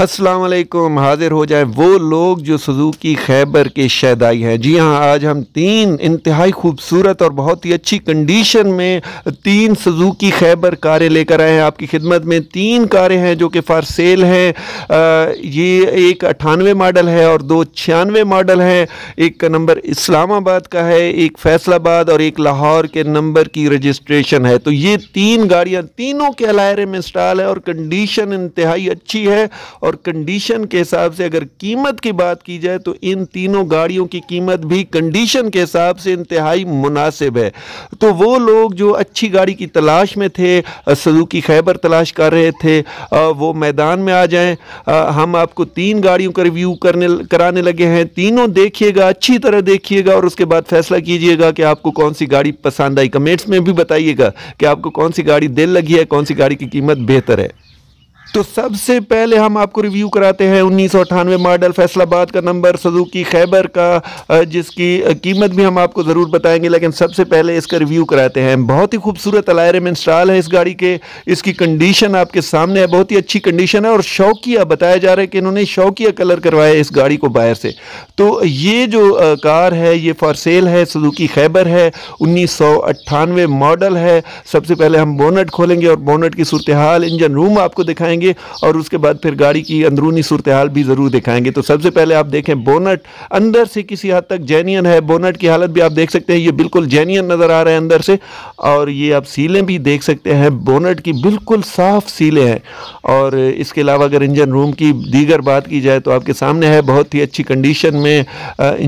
असलम हाजिर हो जाए वो लोग जो सजुकी खैबर के शहदाई हैं जी हाँ आज हम तीन इंतहाई खूबसूरत और बहुत ही अच्छी कंडीशन में तीन सजुकी खैबर कारें लेकर आए हैं आपकी खिदमत में तीन कारें हैं जो कि फार सेल हैं ये एक अठानवे मॉडल है और दो छियानवे मॉडल हैं एक का नंबर इस्लामाबाद का है एक फैसलाबाद और एक लाहौर के नंबर की रजिस्ट्रेशन है तो ये तीन गाड़ियाँ तीनों के अलायरे में स्टाल है और कंडीशन इंतहाई अच्छी है और कंडीशन के हिसाब से अगर कीमत की बात की जाए तो इन तीनों गाड़ियों की कीमत भी कंडीशन के हिसाब से इंतहाई मुनासिब है तो वो लोग जो अच्छी गाड़ी की तलाश में थे की खैबर तलाश कर रहे थे वो मैदान में आ जाएं हम आपको तीन गाड़ियों का रिव्यू करने कराने लगे हैं तीनों देखिएगा अच्छी तरह देखिएगा और उसके बाद फैसला कीजिएगा कि आपको कौन सी गाड़ी पसंद आई कमेंट्स में भी बताइएगा कि आपको कौन सी गाड़ी दिल लगी है कौन सी गाड़ी की कीमत बेहतर है तो सबसे पहले हम आपको रिव्यू कराते हैं उन्नीस मॉडल फैसलाबाद का नंबर सदुकी खैबर का जिसकी कीमत भी हम आपको ज़रूर बताएंगे लेकिन सबसे पहले इसका रिव्यू कराते हैं बहुत ही खूबसूरत अलायर में इंस्टॉल है इस गाड़ी के इसकी कंडीशन आपके सामने है बहुत ही अच्छी कंडीशन है और शौकिया बताया जा रहा है कि इन्होंने शौकिया कलर करवाया इस गाड़ी को बाहर से तो ये जो कार है ये फॉर सेल है सदुकी खैबर है उन्नीस मॉडल है सबसे पहले हम बोनट खोलेंगे और बोनट की सूरत हाल इंजन रूम आपको दिखाएंगे दिखाएंगे और उसके बाद फिर गाड़ी की अंदरूनी सूरत हाल भी ज़रूर दिखाएंगे तो सबसे पहले आप देखें बोनट अंदर से किसी हद तक जेनियन है बोनट की हालत भी आप देख सकते हैं ये बिल्कुल जेनियन नज़र आ रहा है अंदर से और ये आप सीलें भी देख सकते हैं बोनट की बिल्कुल साफ़ सीलें हैं और इसके अलावा अगर इंजन रूम की दीगर बात की जाए तो आपके सामने है बहुत ही अच्छी कंडीशन में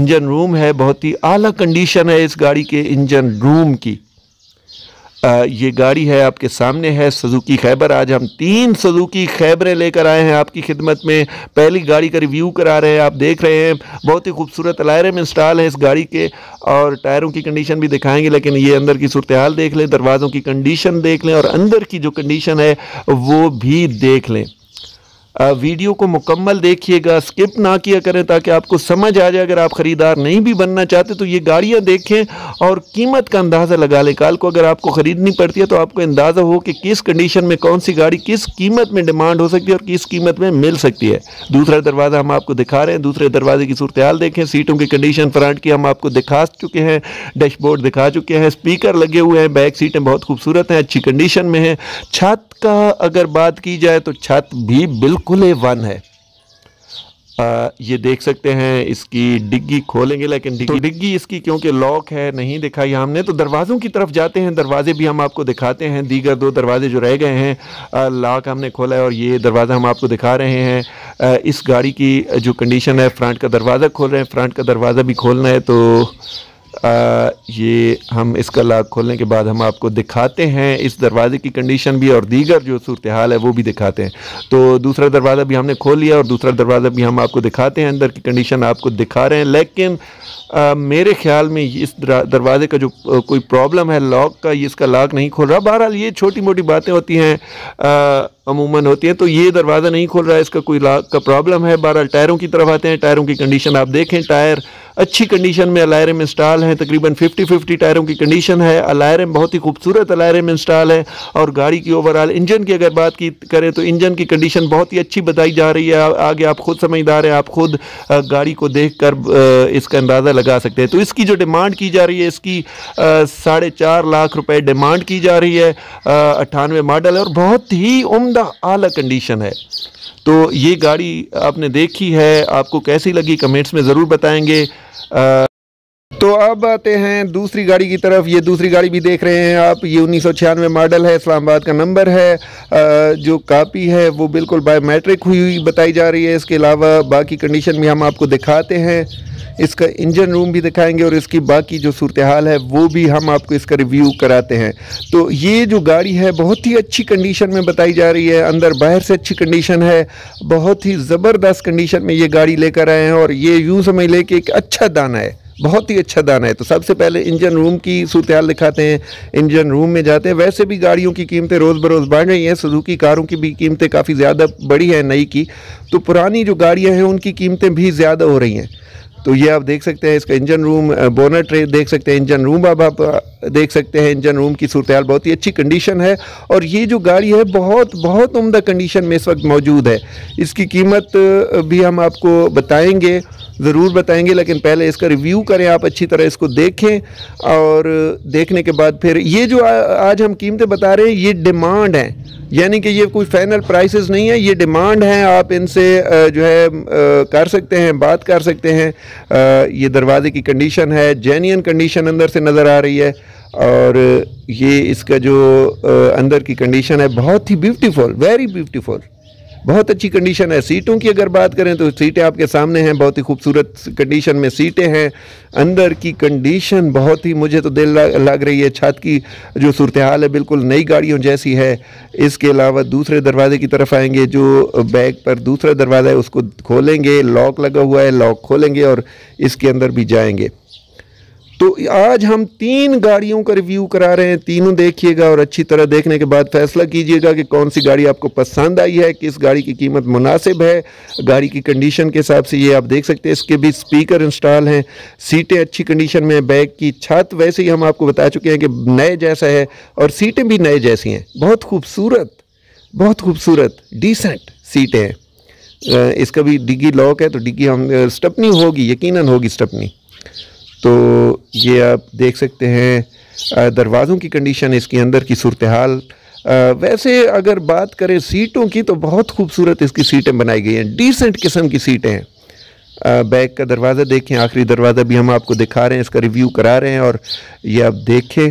इंजन रूम है बहुत ही आला कंडीशन है इस गाड़ी के इंजन रूम की ये गाड़ी है आपके सामने है सजुकी खैबर आज हम तीन सजुकी खैबरें लेकर आए हैं आपकी खिदमत में पहली गाड़ी का रिव्यू करा रहे हैं आप देख रहे हैं बहुत ही खूबसूरत लायरे में इंस्टॉल है इस गाड़ी के और टायरों की कंडीशन भी दिखाएंगे लेकिन ये अंदर की सूरत हाल देख लें दरवाज़ों की कंडीशन देख लें और अंदर की जो कंडीशन है वो भी देख लें वीडियो को मुकम्मल देखिएगा स्किप ना किया करें ताकि आपको समझ आ जाए अगर आप ख़रीदार नहीं भी बनना चाहते तो ये गाड़ियाँ देखें और कीमत का अंदाज़ा लगा लें कल को अगर आपको ख़रीदनी पड़ती है तो आपको अंदाज़ा हो कि किस कंडीशन में कौन सी गाड़ी किस कीमत में डिमांड हो सकती है और किस कीमत में मिल सकती है दूसरा दरवाज़ा हम आपको दिखा रहे हैं दूसरे दरवाजे की सूरत देखें सीटों की कंडीशन फ्रंट की हम आपको दिखा चुके हैं डैशबोर्ड दिखा चुके हैं स्पीकर लगे हुए हैं बैक सीटें बहुत खूबसूरत हैं अच्छी कंडीशन में हैं छत का अगर बात की जाए तो छत भी बिल्कुल खुले वन है आ, ये देख सकते हैं इसकी डिग्गी खोलेंगे लेकिन डिग्गी तो डिग्गी इसकी क्योंकि लॉक है नहीं दिखाई हमने तो दरवाज़ों की तरफ जाते हैं दरवाजे भी हम आपको दिखाते हैं दीगर दो दरवाजे जो रह गए हैं लॉक हमने खोला है और ये दरवाज़ा हम आपको दिखा रहे हैं आ, इस गाड़ी की जो कंडीशन है फ्रंट का दरवाज़ा खोल रहे हैं फ्रंट का दरवाज़ा भी खोलना है तो ये हम इसका लाग खोलने के बाद हम आपको दिखाते हैं इस दरवाज़े की कंडीशन भी और दीगर जो सूरत हाल है वो भी दिखाते हैं तो दूसरा दरवाज़ा भी हमने खोल लिया और दूसरा दरवाज़ा भी हम आपको दिखाते हैं अंदर की कंडीशन आपको दिखा रहे हैं लेकिन आ, मेरे ख्याल में इस दरवाज़े का जो आ, कोई प्रॉब्लम है लॉक का ये इसका लॉक नहीं खोल रहा बहरहाल ये छोटी मोटी बातें होती हैं अमूमन होती हैं तो ये दरवाज़ा नहीं खोल रहा है इसका कोई लॉक का प्रॉब्लम है बहरहाल टायरों की तरफ आते हैं टायरों की कंडीशन आप देखें टायर अच्छी कंडीशन में अलायरम इंस्टॉल है तकरीबन 50 50 टायरों की कंडीशन है अलायरम बहुत ही खूबसूरत अलायरम इंस्टॉल है और गाड़ी की ओवरऑल इंजन की अगर बात की करें तो इंजन की कंडीशन बहुत ही अच्छी बताई जा रही है आगे आप खुद समझदार हैं आप खुद गाड़ी को देख कर इसका अंदाज़ा लगा सकते हैं तो इसकी जो डिमांड की जा रही है इसकी साढ़े चार लाख रुपए डिमांड की जा रही है अट्ठानवे मॉडल है और बहुत ही उम्दा आला कंडीशन है तो ये गाड़ी आपने देखी है आपको कैसी लगी कमेंट्स में ज़रूर बताएंगे आ, तो अब आते हैं दूसरी गाड़ी की तरफ ये दूसरी गाड़ी भी देख रहे हैं आप ये उन्नीस मॉडल है इस्लामाबाद का नंबर है जो कापी है वो बिल्कुल बायोमेट्रिक हुई बताई जा रही है इसके अलावा बाकी कंडीशन भी हम आपको दिखाते हैं इसका इंजन रूम भी दिखाएंगे और इसकी बाकी जो सूरत हाल है वो भी हम आपको इसका रिव्यू कराते हैं तो ये जो गाड़ी है बहुत ही अच्छी कंडीशन में बताई जा रही है अंदर बाहर से अच्छी कंडीशन है बहुत ही ज़बरदस्त कंडीशन में ये गाड़ी लेकर आए हैं और ये यूँ समझ लें कि एक अच्छा दाना है बहुत ही अच्छा दाना है तो सबसे पहले इंजन रूम की सूरत हाल दिखाते हैं इंजन रूम में जाते हैं वैसे भी गाड़ियों की कीमतें रोज़ बरोज़ बढ़ रही हैं सुजुकी कारों की भी कीमतें काफ़ी ज़्यादा बढ़ी हैं नई की तो पुरानी जो गाड़ियाँ हैं उनकी कीमतें भी ज़्यादा हो रही हैं तो ये आप देख सकते हैं इसका इंजन रूम बोनट देख सकते हैं इंजन रूम अब आप देख सकते हैं इंजन रूम की सूरत बहुत ही अच्छी कंडीशन है और ये जो गाड़ी है बहुत बहुत उम्दा कंडीशन में इस वक्त मौजूद है इसकी कीमत भी हम आपको बताएँगे ज़रूर बताएंगे लेकिन पहले इसका रिव्यू करें आप अच्छी तरह इसको देखें और देखने के बाद फिर ये जो आ, आज हम कीमतें बता रहे हैं ये डिमांड हैं यानी कि ये कोई फाइनल प्राइसेस नहीं है ये डिमांड हैं आप इनसे जो है कर सकते हैं बात कर सकते हैं ये दरवाज़े की कंडीशन है जेन्यन कंडीशन अंदर से नज़र आ रही है और ये इसका जो अंदर की कंडीशन है बहुत ही ब्यूटीफुल वेरी ब्यूटीफुल बहुत अच्छी कंडीशन है सीटों की अगर बात करें तो सीटें आपके सामने हैं बहुत ही खूबसूरत कंडीशन में सीटें हैं अंदर की कंडीशन बहुत ही मुझे तो दिल लग रही है छत की जो सूरत हाल है बिल्कुल नई गाड़ियों जैसी है इसके अलावा दूसरे दरवाजे की तरफ आएंगे जो बैग पर दूसरा दरवाज़ा है उसको खोलेंगे लॉक लगा हुआ है लॉक खोलेंगे और इसके अंदर भी जाएंगे तो आज हम तीन गाड़ियों का रिव्यू करा रहे हैं तीनों देखिएगा और अच्छी तरह देखने के बाद फैसला कीजिएगा कि कौन सी गाड़ी आपको पसंद आई है किस गाड़ी की कीमत मुनासिब है गाड़ी की कंडीशन के हिसाब से ये आप देख सकते हैं इसके भी स्पीकर इंस्टॉल हैं सीटें अच्छी कंडीशन में है बैग की छत वैसे ही हम आपको बता चुके हैं कि नए जैसा है और सीटें भी नए जैसी हैं बहुत खूबसूरत बहुत खूबसूरत डिसेंट सीटें हैं इसका भी डिग्गी लॉक है तो डिग्गी हम स्टपनी होगी यकीन होगी स्टपनी तो ये आप देख सकते हैं दरवाज़ों की कंडीशन इसके अंदर की सूरत हाल वैसे अगर बात करें सीटों की तो बहुत खूबसूरत इसकी सीटें बनाई गई हैं डिसेंट किस्म की सीटें हैं बैग का दरवाज़ा देखें आखिरी दरवाज़ा भी हम आपको दिखा रहे हैं इसका रिव्यू करा रहे हैं और ये आप देखें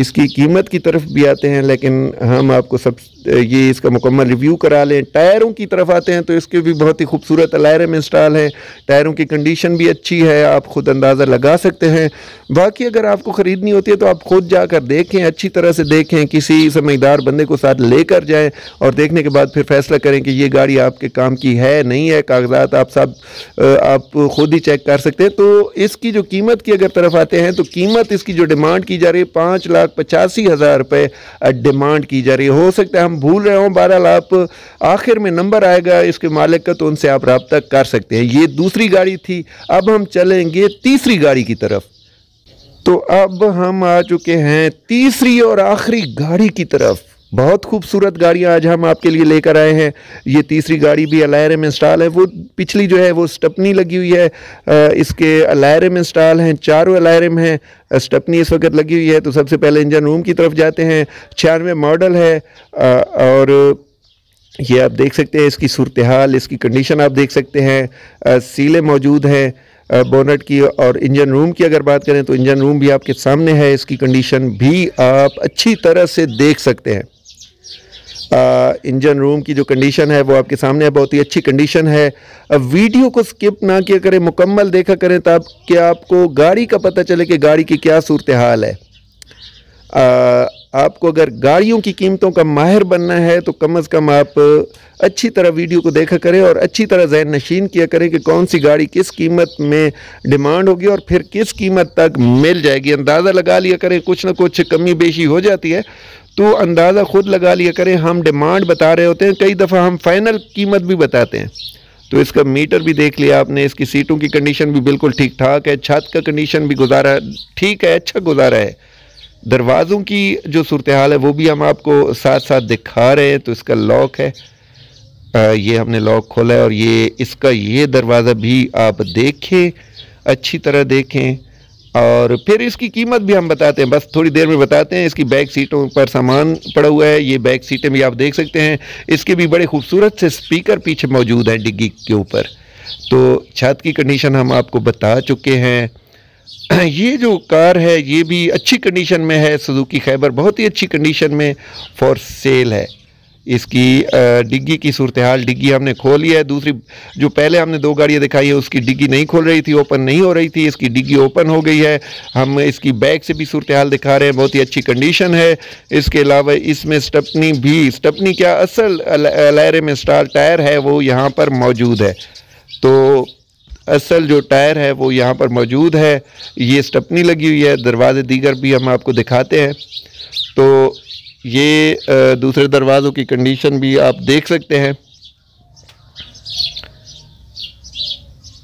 इसकी कीमत की तरफ भी आते हैं लेकिन हम आपको सब ये इसका मुकम्मल रिव्यू करा लें टायरों की तरफ आते हैं तो इसके भी बहुत ही खूबसूरत में इंस्टॉल है टायरों की कंडीशन भी अच्छी है आप ख़ुद अंदाज़ा लगा सकते हैं बाकी अगर आपको ख़रीदनी होती है तो आप ख़ुद जाकर देखें अच्छी तरह से देखें किसी समझदार बंदे को साथ लेकर जाएँ और देखने के बाद फिर फैसला करें कि ये गाड़ी आपके काम की है नहीं है कागजात आप सब आप ख़ुद ही चेक कर सकते हैं तो इसकी जो कीमत की अगर तरफ आते हैं तो कीमत इसकी जो डिमांड की जा रही है पाँच लाख लाख पचासी हज़ार रुपये डिमांड की जा रही है हो सकता है हम भूल रहे हों बहरहाल आप आखिर में नंबर आएगा इसके मालिक का तो उनसे आप रबता कर सकते हैं ये दूसरी गाड़ी थी अब हम चलेंगे तीसरी गाड़ी की तरफ तो अब हम आ चुके हैं तीसरी और आखिरी गाड़ी की तरफ बहुत खूबसूरत गाड़ियाँ आज हम आपके लिए लेकर आए हैं ये तीसरी गाड़ी भी अलायरे में इंस्टॉल है वो पिछली जो है वो स्टपनी लगी हुई है इसके अलायरे में इंस्टॉल हैं चारों अलायरे में हैं स्टपनी इस वक्त लगी हुई है तो सबसे पहले इंजन रूम की तरफ जाते हैं छियानवे मॉडल है और ये आप देख सकते हैं इसकी सूरत हाल इसकी कंडीशन आप देख सकते हैं सीलें मौजूद हैं बोनट की और इंजन रूम की अगर बात करें तो इंजन रूम भी आपके सामने है इसकी कंडीशन भी आप अच्छी तरह से देख सकते हैं इंजन रूम की जो कंडीशन है वो आपके सामने है बहुत ही अच्छी कंडीशन है वीडियो को स्किप ना किया करें मुकम्मल देखा करें क्या आपको गाड़ी का पता चले कि गाड़ी की क्या सूरत हाल है आ, आपको अगर गाड़ियों की कीमतों का माहिर बनना है तो कम अज़ कम आप अच्छी तरह वीडियो को देखा करें और अच्छी तरह जहन नशीन किया करें कि कौन सी गाड़ी किस कीमत में डिमांड होगी और फिर किस कीमत तक मिल जाएगी अंदाज़ा लगा लिया करें कुछ ना कुछ कमी बेशी हो जाती है तो अंदाज़ा ख़ुद लगा लिया करें हम डिमांड बता रहे होते हैं कई दफ़ा हम फाइनल कीमत भी बताते हैं तो इसका मीटर भी देख लिया आपने इसकी सीटों की कंडीशन भी बिल्कुल ठीक ठाक है छत का कंडीशन भी गुजारा ठीक है अच्छा गुजारा है दरवाज़ों की जो सूरत हाल है वो भी हम आपको साथ साथ दिखा रहे हैं तो इसका लॉक है आ, ये हमने लॉक खोला है और ये इसका ये दरवाज़ा भी आप देखें अच्छी तरह देखें और फिर इसकी कीमत भी हम बताते हैं बस थोड़ी देर में बताते हैं इसकी बैक सीटों पर सामान पड़ा हुआ है ये बैक सीटें भी आप देख सकते हैं इसके भी बड़े खूबसूरत से स्पीकर पीछे मौजूद हैं डिग्गी के ऊपर तो छत की कंडीशन हम आपको बता चुके हैं ये जो कार है ये भी अच्छी कंडीशन में है सुजुकी खैबर बहुत ही अच्छी कंडीशन में फॉर सेल है इसकी डिग्गी की सूरत हाल डिग्गी हमने खोली है दूसरी जो पहले हमने दो गाड़ियाँ दिखाई है उसकी डिग्गी नहीं खोल रही थी ओपन नहीं हो रही थी इसकी डिग्गी ओपन हो गई है हम इसकी बैग से भी सूरत हाल दिखा रहे हैं बहुत ही अच्छी कंडीशन है इसके अलावा इसमें स्टपनी भी स्टपनी क्या असल लहरे में स्टार टायर है वो यहाँ पर मौजूद है तो असल जो टायर है वो यहाँ पर मौजूद है ये स्टपनी लगी हुई है दरवाज़े दीगर भी हम आपको दिखाते हैं तो ये दूसरे दरवाज़ों की कंडीशन भी आप देख सकते हैं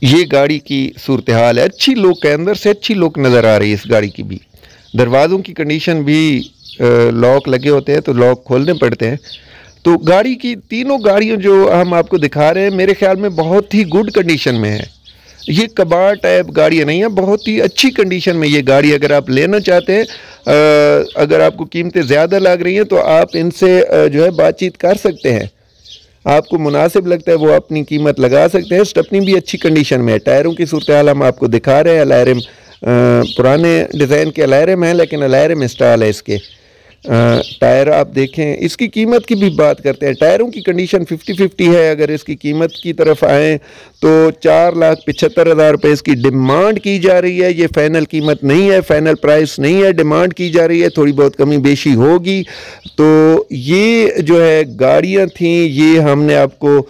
ये गाड़ी की सूरत हाल है अच्छी लुक के अंदर से अच्छी लुक नज़र आ रही है इस गाड़ी की भी दरवाज़ों की कंडीशन भी लॉक लगे होते हैं तो लॉक खोलने पड़ते हैं तो गाड़ी की तीनों गाड़ियों जो हम आपको दिखा रहे हैं मेरे ख्याल में बहुत ही गुड कंडीशन में है ये कबाड़ टाइप गाड़ियाँ नहीं है बहुत ही अच्छी कंडीशन में ये गाड़ी अगर आप लेना चाहते हैं अगर आपको कीमतें ज़्यादा लग रही हैं तो आप इनसे जो है बातचीत कर सकते हैं आपको मुनासिब लगता है वो अपनी कीमत लगा सकते हैं स्टपनी भी अच्छी कंडीशन में है टायरों की सूरत हाल हम आपको दिखा रहे हैं अलायरम पुराने डिज़ाइन के अलायरम हैं लेकिन अलायरम इंस्टॉल है इसके टायर आप देखें इसकी कीमत की भी बात करते हैं टायरों की कंडीशन 50-50 है अगर इसकी कीमत की तरफ आएँ तो चार लाख पिछहत्तर हज़ार रुपये इसकी डिमांड की जा रही है ये फाइनल कीमत नहीं है फाइनल प्राइस नहीं है डिमांड की जा रही है थोड़ी बहुत कमी बेशी होगी तो ये जो है गाड़ियाँ थी ये हमने आपको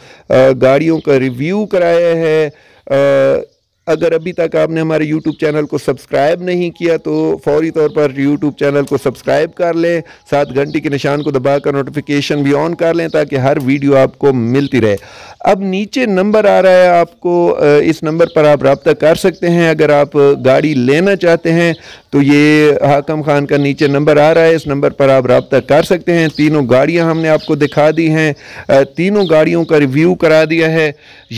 गाड़ियों का रिव्यू कराया है अगर अभी तक आपने हमारे YouTube चैनल को सब्सक्राइब नहीं किया तो फौरी तौर पर YouTube चैनल को सब्सक्राइब कर लें साथ घंटी के निशान को दबाकर नोटिफिकेशन भी ऑन कर लें ताकि हर वीडियो आपको मिलती रहे अब नीचे नंबर आ रहा है आपको इस नंबर पर आप रबता कर सकते हैं अगर आप गाड़ी लेना चाहते हैं तो ये हाकम खान का नीचे नंबर आ रहा है इस नंबर पर आप रबता कर सकते हैं तीनों गाड़ियाँ हमने आपको दिखा दी हैं तीनों गाड़ियों का रिव्यू करा दिया है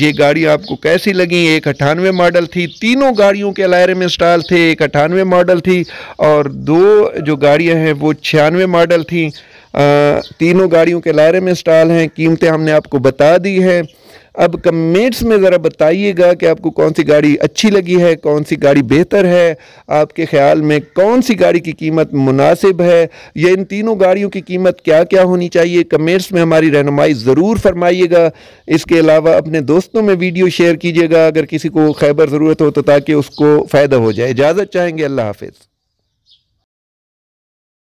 ये गाड़ी आपको कैसी लगी एक अट्ठानवे मॉडल मॉडल थी तीनों गाड़ियों के अलायरम इंस्टॉल थे एक अठानवे मॉडल थी और दो जो गाड़ियां हैं वो छियानवे मॉडल थी आ, तीनों गाड़ियों के अलायरम इंस्टॉल हैं कीमतें हमने आपको बता दी हैं अब कमेंट्स में ज़रा बताइएगा कि आपको कौन सी गाड़ी अच्छी लगी है कौन सी गाड़ी बेहतर है आपके ख्याल में कौन सी गाड़ी की कीमत मुनासिब है या इन तीनों गाड़ियों की कीमत क्या क्या होनी चाहिए कमेंट्स में हमारी रहनुमाई ज़रूर फरमाइएगा इसके अलावा अपने दोस्तों में वीडियो शेयर कीजिएगा अगर किसी को खैबर ज़रूरत हो तो ताकि उसको फ़ायदा हो जाए इजाज़त चाहेंगे अल्लाह हाफिज़